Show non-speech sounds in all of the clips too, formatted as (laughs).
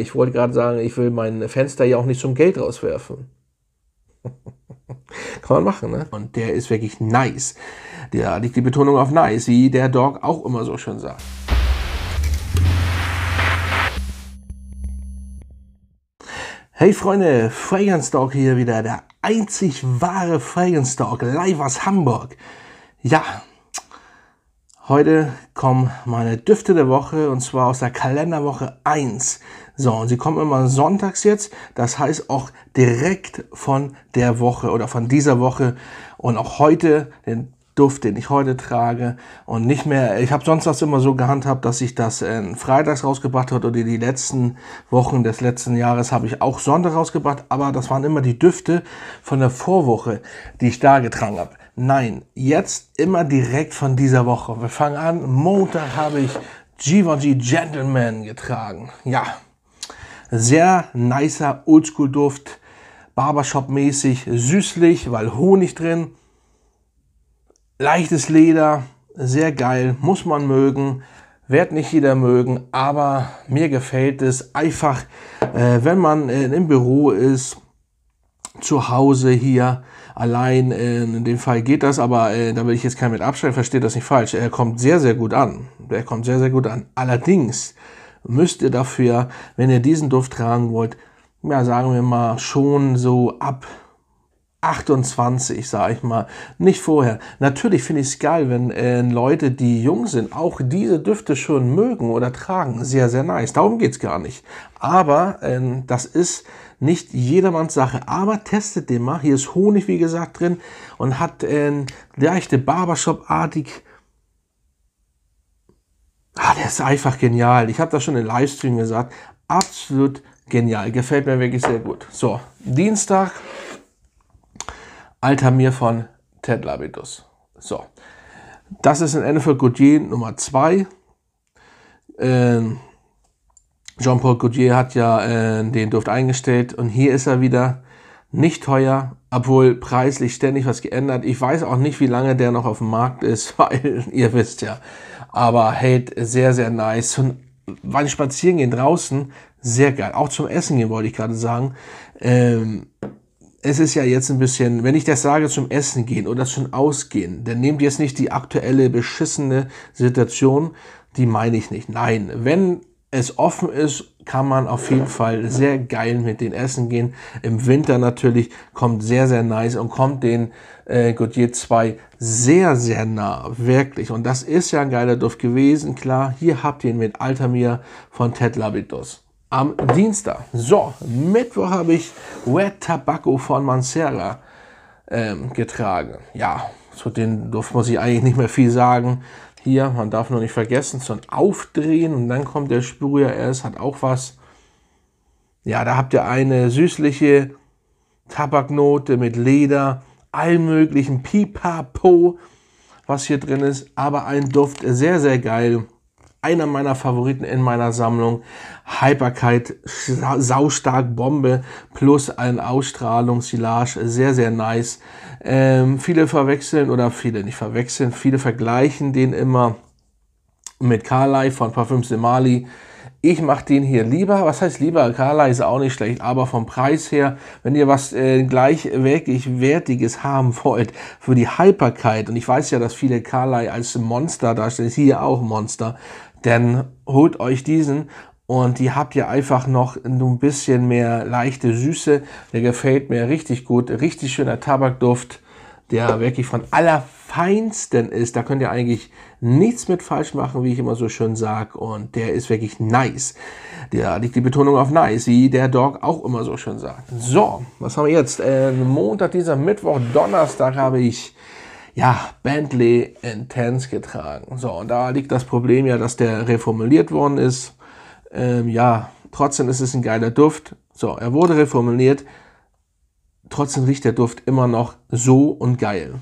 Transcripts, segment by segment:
Ich wollte gerade sagen, ich will mein Fenster ja auch nicht zum Geld rauswerfen. (laughs) Kann man machen, ne? Und der ist wirklich nice. Da liegt die Betonung auf nice, wie der Dog auch immer so schön sagt. Hey Freunde, Fragrance Dog hier wieder, der einzig wahre Fragrance Dog, live aus Hamburg. Ja, Heute kommen meine Düfte der Woche und zwar aus der Kalenderwoche 1. So, und sie kommen immer sonntags jetzt, das heißt auch direkt von der Woche oder von dieser Woche und auch heute den Duft, den ich heute trage und nicht mehr, ich habe sonst das immer so gehandhabt, dass ich das äh, freitags rausgebracht habe oder die letzten Wochen des letzten Jahres habe ich auch Sonntag rausgebracht, aber das waren immer die Düfte von der Vorwoche, die ich da getragen habe. Nein, jetzt immer direkt von dieser Woche. Wir fangen an. Montag habe ich G1G Gentleman getragen. Ja, sehr nicer Oldschool-Duft. Barbershop-mäßig süßlich, weil Honig drin. Leichtes Leder, sehr geil, muss man mögen. Wird nicht jeder mögen, aber mir gefällt es einfach, äh, wenn man äh, im Büro ist, zu Hause hier, Allein äh, in dem Fall geht das, aber äh, da will ich jetzt keinen mit abschreiben, versteht das nicht falsch. Er kommt sehr, sehr gut an. Er kommt sehr, sehr gut an. Allerdings müsst ihr dafür, wenn ihr diesen Duft tragen wollt, ja, sagen wir mal, schon so ab 28, sage ich mal, nicht vorher. Natürlich finde ich es geil, wenn äh, Leute, die jung sind, auch diese Düfte schon mögen oder tragen. Sehr, sehr nice. Darum geht's gar nicht. Aber ähm, das ist nicht jedermanns Sache. Aber testet den mal. Hier ist Honig, wie gesagt, drin und hat ähm, leichte Barbershop-artig. Ah, der ist einfach genial. Ich habe das schon im Livestream gesagt. Absolut genial. Gefällt mir wirklich sehr gut. So, Dienstag. Alter Mir von Ted Labidus. So, das ist in Enfer Gautier Nummer 2. Ähm, Jean-Paul Gaultier hat ja äh, den Duft eingestellt und hier ist er wieder nicht teuer, obwohl preislich ständig was geändert. Ich weiß auch nicht, wie lange der noch auf dem Markt ist, (laughs) weil ihr wisst ja, aber hält sehr, sehr nice. Und beim Spazierengehen draußen, sehr geil. Auch zum Essen gehen wollte ich gerade sagen. Ähm, es ist ja jetzt ein bisschen, wenn ich das sage zum Essen gehen oder zum Ausgehen, dann nehmt jetzt nicht die aktuelle beschissene Situation, die meine ich nicht. Nein, wenn es offen ist, kann man auf jeden Fall sehr geil mit den Essen gehen. Im Winter natürlich kommt sehr, sehr nice und kommt den äh, Goodyear 2 sehr, sehr nah, wirklich. Und das ist ja ein geiler Duft gewesen, klar. Hier habt ihr ihn mit Altamir von Ted Labitus am Dienstag. So, Mittwoch habe ich Wet Tobacco von Mancera ähm, getragen. Ja, zu denen durfte man sich eigentlich nicht mehr viel sagen. Hier, man darf nur nicht vergessen, so ein Aufdrehen und dann kommt der Spurier erst, hat auch was. Ja, da habt ihr eine süßliche Tabaknote mit Leder, allem möglichen Pipapo, was hier drin ist, aber ein Duft sehr, sehr geil einer meiner Favoriten in meiner Sammlung. Hyperkite, saustark Bombe plus ein Silage, sehr, sehr nice. Ähm, viele verwechseln oder viele nicht verwechseln, viele vergleichen den immer mit Carly von Parfüm de Ich mache den hier lieber. Was heißt lieber? Carla ist auch nicht schlecht, aber vom Preis her, wenn ihr was äh, wirklich Wertiges haben (laughs) wollt für die Hyperkeit, und ich weiß ja, dass viele Carla als Monster darstellen, hier auch Monster, dann holt euch diesen und die habt ihr einfach noch ein bisschen mehr leichte Süße. Der gefällt mir richtig gut. Richtig schöner Tabakduft, der wirklich von allerfeinsten ist. Da könnt ihr eigentlich nichts mit falsch machen, wie ich immer so schön sage. Und der ist wirklich nice. Der liegt die Betonung auf nice, wie der Dog auch immer so schön sagt. So, was haben wir jetzt? Äh, Montag, dieser Mittwoch, Donnerstag habe ich ja, Bentley Intense getragen. So, und da liegt das Problem ja, dass der reformuliert worden ist. Ähm, ja, trotzdem ist es ein geiler Duft. So, er wurde reformuliert. Trotzdem riecht der Duft immer noch so und geil.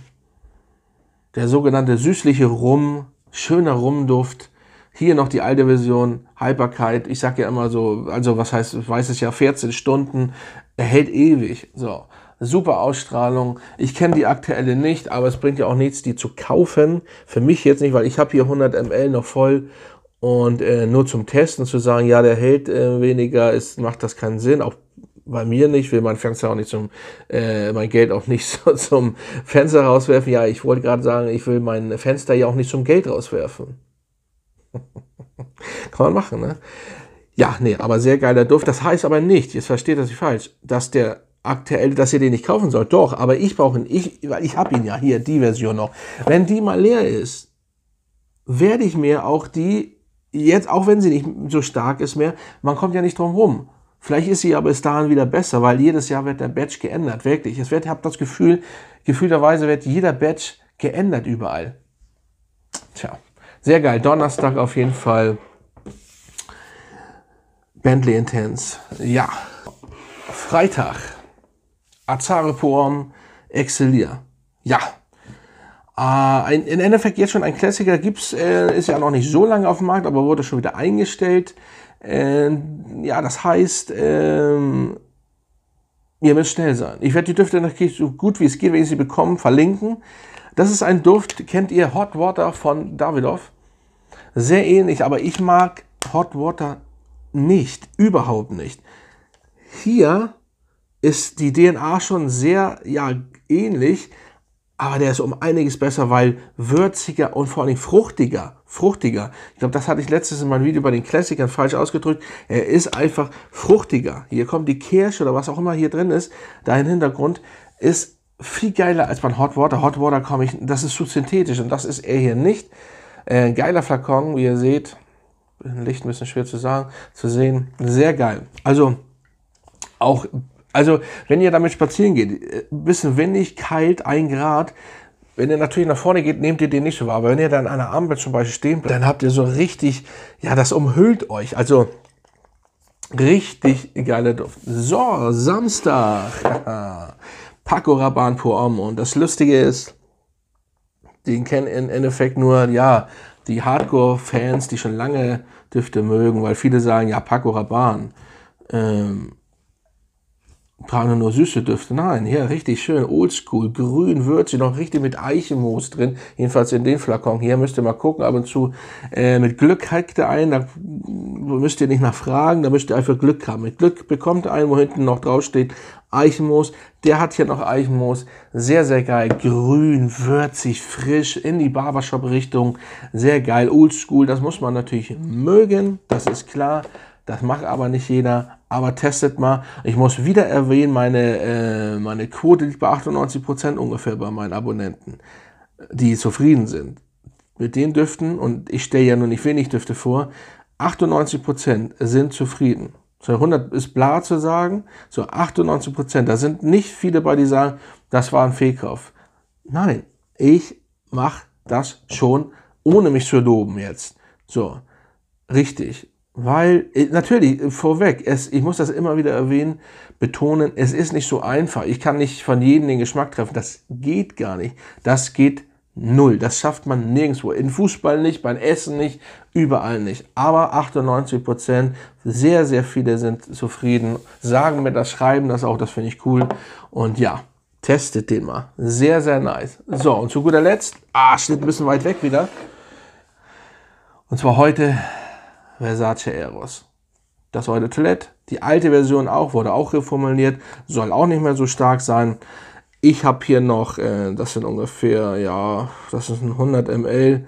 Der sogenannte süßliche Rum, schöner Rumduft. Hier noch die alte Version, Haltbarkeit. Ich sage ja immer so, also was heißt, ich weiß es ja, 14 Stunden. Er hält ewig. So super Ausstrahlung. Ich kenne die aktuelle nicht, aber es bringt ja auch nichts, die zu kaufen. Für mich jetzt nicht, weil ich habe hier 100 ml noch voll und äh, nur zum Testen zu sagen, ja, der hält äh, weniger, ist, macht das keinen Sinn. Auch bei mir nicht, will mein Fenster auch nicht zum, äh, mein Geld auch nicht (laughs) so zum Fenster rauswerfen. Ja, ich wollte gerade sagen, ich will mein Fenster ja auch nicht zum Geld rauswerfen. (laughs) Kann man machen, ne? Ja, nee, aber sehr geiler Duft. Das heißt aber nicht, jetzt versteht das nicht falsch, dass der aktuell, dass ihr den nicht kaufen sollt. Doch, aber ich brauche ihn, ich, weil ich habe ihn ja hier, die Version noch. Wenn die mal leer ist, werde ich mir auch die, jetzt, auch wenn sie nicht so stark ist mehr, man kommt ja nicht drum rum. Vielleicht ist sie aber bis dahin wieder besser, weil jedes Jahr wird der Batch geändert, wirklich. Es wird, ich habe das Gefühl, gefühlterweise wird jeder Batch geändert überall. Tja, sehr geil. Donnerstag auf jeden Fall. Bentley Intense. Ja. Freitag. Azarepoam Excelia. Ja. Äh, ein, in Endeffekt jetzt schon ein Klassiker, gibt's, äh, ist ja noch nicht so lange auf dem Markt, aber wurde schon wieder eingestellt. Äh, ja, das heißt, ähm, ihr müsst schnell sein. Ich werde die Düfte natürlich so gut wie es geht, wenn ich sie bekomme, verlinken. Das ist ein Duft, kennt ihr Hot Water von Davidoff? Sehr ähnlich, aber ich mag Hot Water nicht, überhaupt nicht. Hier ist die DNA schon sehr ja, ähnlich, aber der ist um einiges besser, weil würziger und vor allem fruchtiger. Fruchtiger. Ich glaube, das hatte ich letztes in meinem Video bei den Klassikern falsch ausgedrückt. Er ist einfach fruchtiger. Hier kommt die Kirsche oder was auch immer hier drin ist. Dein Hintergrund ist viel geiler als beim Hot Water. Hot Water komme ich, das ist zu synthetisch und das ist er hier nicht. Äh, geiler Flakon, wie ihr seht. Licht ein bisschen schwer zu sagen, zu sehen. Sehr geil. Also auch also, wenn ihr damit spazieren geht, ein bisschen windig, kalt, ein Grad, wenn ihr natürlich nach vorne geht, nehmt ihr den nicht so wahr. Aber wenn ihr dann an einer Ampel zum Beispiel stehen bleibt, dann habt ihr so richtig, ja, das umhüllt euch. Also, richtig geiler Duft. So, Samstag. (laughs) Paco Rabanne pour Homme. Und das Lustige ist, den kennen im Endeffekt nur, ja, die Hardcore-Fans, die schon lange Düfte mögen, weil viele sagen, ja, Paco Rabanne. Ähm, brauchen wir nur süße Düfte. Nein, hier richtig schön oldschool, grün, würzig, noch richtig mit Eichenmoos drin. Jedenfalls in den Flakon. Hier müsst ihr mal gucken, ab und zu äh, mit Glück hackt ihr ein, da müsst ihr nicht nachfragen, da müsst ihr einfach Glück haben. Mit Glück bekommt einen, wo hinten noch drauf steht Eichenmoos. Der hat hier noch Eichenmoos. Sehr, sehr geil. Grün, würzig, frisch, in die Barbershop-Richtung. Sehr geil, oldschool. Das muss man natürlich mögen, das ist klar. Das macht aber nicht jeder aber testet mal. Ich muss wieder erwähnen, meine, äh, meine Quote liegt bei 98% ungefähr bei meinen Abonnenten, die zufrieden sind. Mit den Düften, und ich stelle ja nur nicht wenig Düfte vor, 98% sind zufrieden. So 100 ist bla zu sagen, so 98%. Da sind nicht viele bei, die sagen, das war ein Fehlkauf. Nein, ich mache das schon, ohne mich zu loben jetzt. So, richtig. Weil, äh, natürlich, äh, vorweg, es, ich muss das immer wieder erwähnen, betonen, es ist nicht so einfach. Ich kann nicht von jedem den Geschmack treffen. Das geht gar nicht. Das geht null. Das schafft man nirgendwo. In Fußball nicht, beim Essen nicht, überall nicht. Aber 98 Prozent, sehr, sehr viele sind zufrieden, sagen mir das, schreiben das auch, das finde ich cool. Und ja, testet den mal. Sehr, sehr nice. So, und zu guter Letzt, ah, steht ein bisschen weit weg wieder. Und zwar heute Versace Eros. Das war der Toilette, die alte Version auch, wurde auch reformuliert, soll auch nicht mehr so stark sein. Ich habe hier noch, äh, das sind ungefähr, ja, das ist ein 100 ml.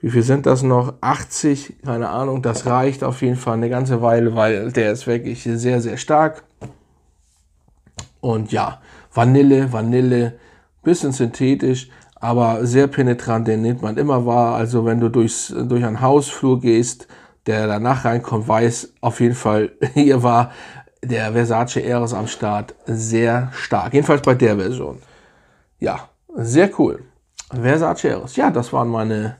Wie viel sind das noch? 80, keine Ahnung. Das reicht auf jeden Fall eine ganze Weile, weil der ist wirklich sehr, sehr stark. Und ja, Vanille, Vanille, bisschen synthetisch, aber sehr penetrant, den nimmt man immer wahr. Also wenn du durchs, durch einen Hausflur gehst, der danach reinkommt, weiß auf jeden Fall, (laughs) hier war der Versace Eros am Start sehr stark. Jedenfalls bei der Version. Ja, sehr cool. Versace Eros. Ja, das waren meine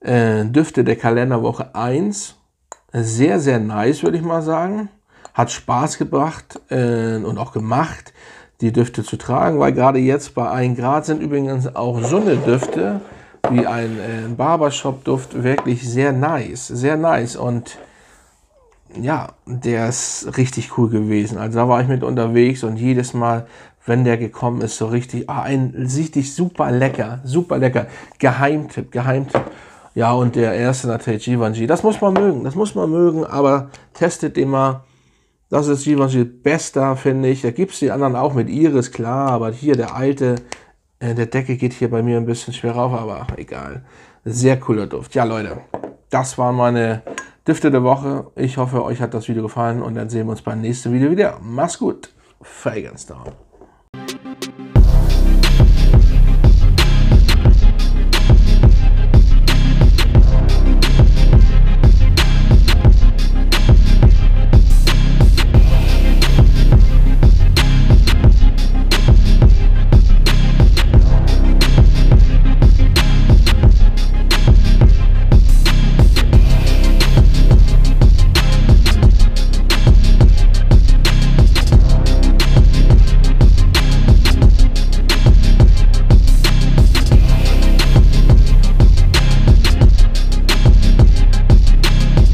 äh, Düfte der Kalenderwoche 1. Sehr, sehr nice, würde ich mal sagen. Hat Spaß gebracht äh, und auch gemacht, die Düfte zu tragen, weil gerade jetzt bei 1 Grad sind übrigens auch so eine Düfte wie ein, äh, ein Barbershop-Duft. Wirklich sehr nice, sehr nice. Und ja, der ist richtig cool gewesen. Also da war ich mit unterwegs und jedes Mal, wenn der gekommen ist, so richtig, ah, ein richtig super lecker, super lecker. Geheimtipp, Geheimtipp. Ja, und der erste natürlich Givenchy. Das muss man mögen, das muss man mögen, aber testet den mal. Das ist Givenchy bester, finde ich. Da gibt es die anderen auch mit Iris, klar, aber hier der alte, äh, der Deckel geht hier bei mir ein bisschen schwer rauf, aber egal. Sehr cooler Duft. Ja, Leute, das waren meine Düfte der Woche. Ich hoffe, euch hat das Video gefallen und dann sehen wir uns beim nächsten Video wieder. Mach's gut. Fragrance down.